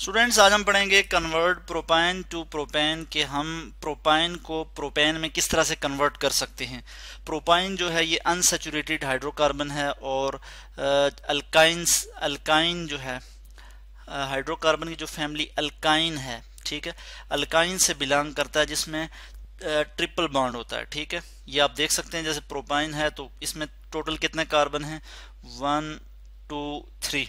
students आज हम पढ़ेंगे कन्वर्ट प्रोपाइन टू प्रोपेन के हम प्रोपाइन को प्रोपेन में किस तरह से कन्वर्ट कर सकते हैं प्रोपाइन जो है ये अनसेचुरेटेड हाइड्रोकार्बन है और अल्काइंस अल्काइन जो है हाइड्रोकार्बन की जो फैमिली अल्काइन है ठीक है अल्काइन से बिलोंग करता है जिसमें ट्रिपल बॉन्ड होता है ठीक है ये आप देख सकते हैं जैसे प्रोपाइन है तो इसमें टोटल कितने कार्बन हैं वन टू थ्री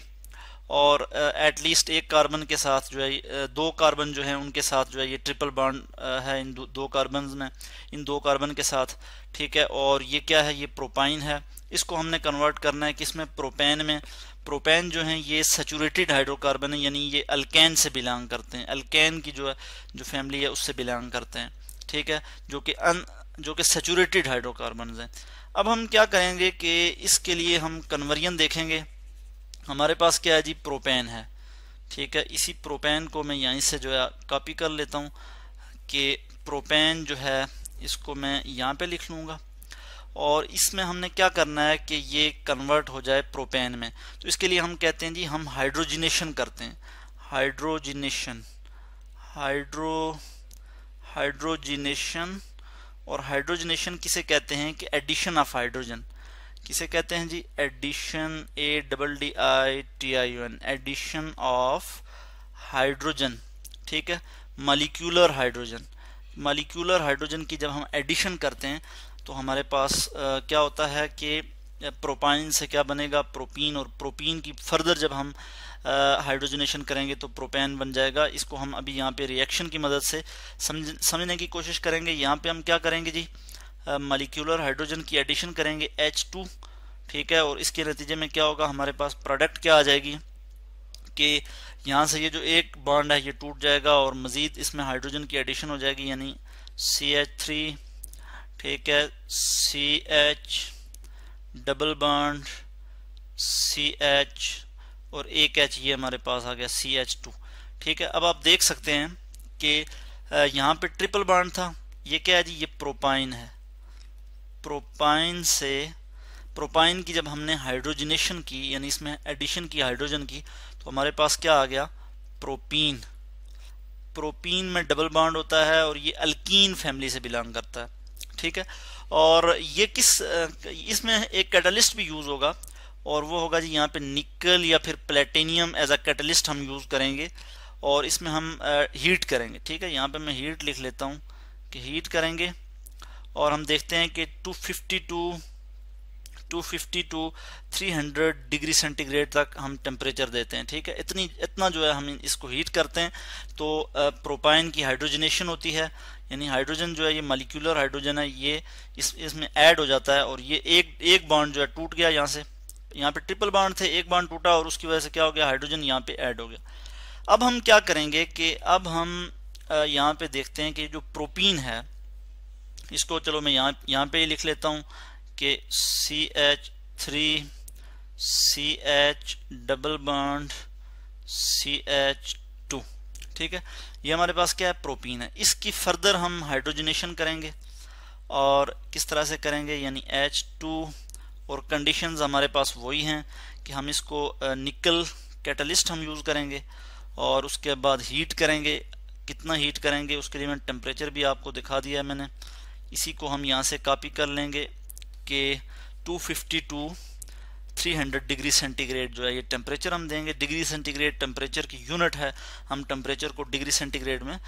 और एट लीस्ट एक कार्बन के साथ जो है दो कार्बन जो है उनके साथ जो है ये ट्रिपल बॉन्ड है इन दो, कार्बन में इन दो कार्बन के साथ ठीक है और ये क्या है ये प्रोपाइन है इसको हमने कन्वर्ट करना है किसमें प्रोपेन में प्रोपेन जो है ये सेचूरेटेड हाइड्रोकार्बन है यानी ये अल्कैन से बिलोंग करते हैं अल्कैन की जो है जो फैमिली है उससे बिलोंग करते हैं ठीक है जो कि अन जो कि सेचूरेटेड हाइड्रोकार्बन हैं अब हम क्या करेंगे कि इसके लिए हम कन्वर्जन देखेंगे हमारे पास क्या है जी प्रोपेन है ठीक है इसी प्रोपेन को मैं यहीं से जो है कॉपी कर लेता हूँ कि प्रोपेन जो है इसको मैं यहाँ पे लिख लूँगा और इसमें हमने क्या करना है कि ये कन्वर्ट हो जाए प्रोपेन में तो इसके लिए हम कहते हैं जी हम हाइड्रोजिनेशन करते हैं हाइड्रोजिनेशन हाइड्रो हाइड्रोजिनेशन और हाइड्रोजिनेशन किसे कहते हैं कि एडिशन ऑफ हाइड्रोजन किसे कहते हैं जी addition A double D I T I N addition of hydrogen ठीक है मालिक्यूलर हाइड्रोजन मलिक्यूलर हाइड्रोजन की जब हम एडिशन करते हैं तो हमारे पास आ, क्या होता है कि प्रोपाइन से क्या बनेगा प्रोपीन और प्रोपीन की फर्दर जब हम हाइड्रोजनेशन करेंगे तो प्रोपेन बन जाएगा इसको हम अभी यहाँ पे रिएक्शन की मदद से समझ समझने की कोशिश करेंगे यहाँ पे हम क्या करेंगे जी मलिकुलर हाइड्रोजन की एडिशन करेंगे एच टू ठीक है और इसके नतीजे में क्या होगा हमारे पास प्रोडक्ट क्या आ जाएगी कि यहाँ से ये जो एक बॉन्ड है ये टूट जाएगा और मज़ीद इसमें हाइड्रोजन की एडिशन हो जाएगी यानी सी एच थ्री ठीक है C H double bond C H और एक एच ये हमारे पास आ गया सी एच टू ठीक है अब आप देख सकते हैं कि यहाँ पे ट्रिपल बॉन्ड था ये क्या है जी ये प्रोपाइन है प्रोपाइन से प्रोपाइन की जब हमने हाइड्रोजनेशन की यानी इसमें एडिशन की हाइड्रोजन की तो हमारे पास क्या आ गया प्रोपीन प्रोपीन में डबल बॉन्ड होता है और ये अल्कीन फैमिली से बिलोंग करता है ठीक है और ये किस इसमें एक कैटलिस्ट भी यूज़ होगा और वो होगा जी यहाँ पे निकल या फिर प्लेटिनियम एज अ कैटलिस्ट हम यूज़ करेंगे और इसमें हम हीट करेंगे ठीक है यहाँ पे मैं हीट लिख लेता हूँ कि हीट करेंगे और हम देखते हैं कि 252 252, टू 300 डिग्री सेंटीग्रेड तक हम टेम्परेचर देते हैं ठीक है इतनी इतना जो है हम इसको हीट करते हैं तो प्रोपाइन की हाइड्रोजनेशन होती है यानी हाइड्रोजन जो है ये मालिक्यूलर हाइड्रोजन है ये इस इसमें ऐड हो जाता है और ये एक एक बॉन्ड जो है टूट गया यहाँ से यहाँ पे ट्रिपल बाउंड थे एक बाउंड टूटा और उसकी वजह से क्या हो गया हाइड्रोजन यहाँ पे ऐड हो गया अब हम क्या करेंगे कि अब हम यहाँ पे देखते हैं कि जो प्रोपीन है इसको चलो मैं यहाँ यहाँ पे ही लिख लेता हूँ कि C H three C H double bond C H two ठीक है ये हमारे पास क्या है प्रोपीन है इसकी फर्दर हम हाइड्रोजनेशन करेंगे और किस तरह से करेंगे यानी एच टू और कंडीशंस हमारे पास वही हैं कि हम इसको निकल कैटलिस्ट हम यूज़ करेंगे और उसके बाद हीट करेंगे कितना हीट करेंगे उसके लिए मैंने टेम्परेचर भी आपको दिखा दिया है मैंने इसी को हम यहाँ से कॉपी कर लेंगे कि 252 300 डिग्री सेंटीग्रेड जो है ये टेम्परेचर हम देंगे डिग्री सेंटीग्रेड टेम्परेचर की यूनिट है हम टेम्परेचर को डिग्री सेंटीग्रेड में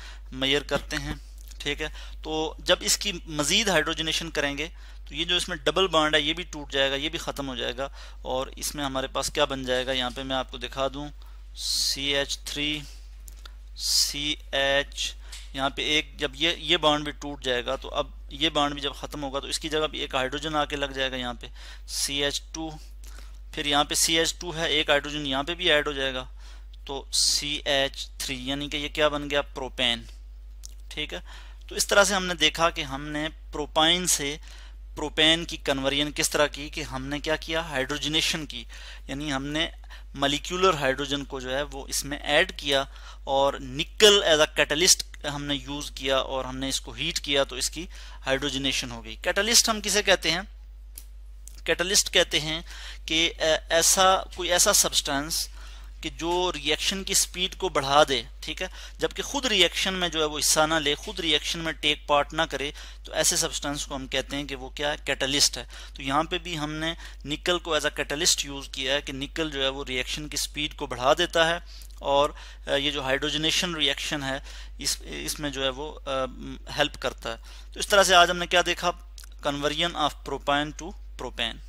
मैयर करते हैं ठीक है तो जब इसकी मज़ीद हाइड्रोजनेशन करेंगे तो ये जो इसमें डबल बाड है ये भी टूट जाएगा ये भी ख़त्म हो जाएगा और इसमें हमारे पास क्या बन जाएगा यहाँ पर मैं आपको दिखा दूँ C H three C H यहाँ पे एक जब ये ये बाउंड भी टूट जाएगा तो अब ये बाउंड भी जब ख़त्म होगा तो इसकी जगह एक हाइड्रोजन आके लग जाएगा यहाँ पे सी एच टू फिर यहाँ पे सी एच टू है एक हाइड्रोजन यहाँ पे भी ऐड हो जाएगा तो सी एच थ्री यानी कि ये क्या बन गया प्रोपेन ठीक है तो इस तरह से हमने देखा कि हमने प्रोपाइन से प्रोपेन की कन्वर्जन किस तरह की कि हमने क्या किया हाइड्रोजनेशन की यानी हमने मलिक्यूलर हाइड्रोजन को जो है वो इसमें ऐड किया और निकल एज अ कैटलिस्ट हमने यूज़ किया और हमने इसको हीट किया तो इसकी हाइड्रोजनेशन हो गई कैटलिस्ट हम किसे कहते हैं कैटलिस्ट कहते हैं कि ऐसा कोई ऐसा सब्सटेंस कि जो रिएक्शन की स्पीड को बढ़ा दे ठीक है जबकि खुद रिएक्शन में जो है वो हिस्सा ना ले खुद रिएक्शन में टेक पार्ट ना करे तो ऐसे सब्सटेंस को हम कहते हैं कि वो क्या है कैटलिस्ट है तो यहाँ पे भी हमने निकल को एज अ कैटलिस्ट यूज़ किया है कि निकल जो है वो रिएक्शन की स्पीड को बढ़ा देता है और ये जो हाइड्रोजनेशन रिएक्शन है इस इसमें जो है वो हेल्प करता है तो इस तरह से आज हमने क्या देखा conversion of propyne to propane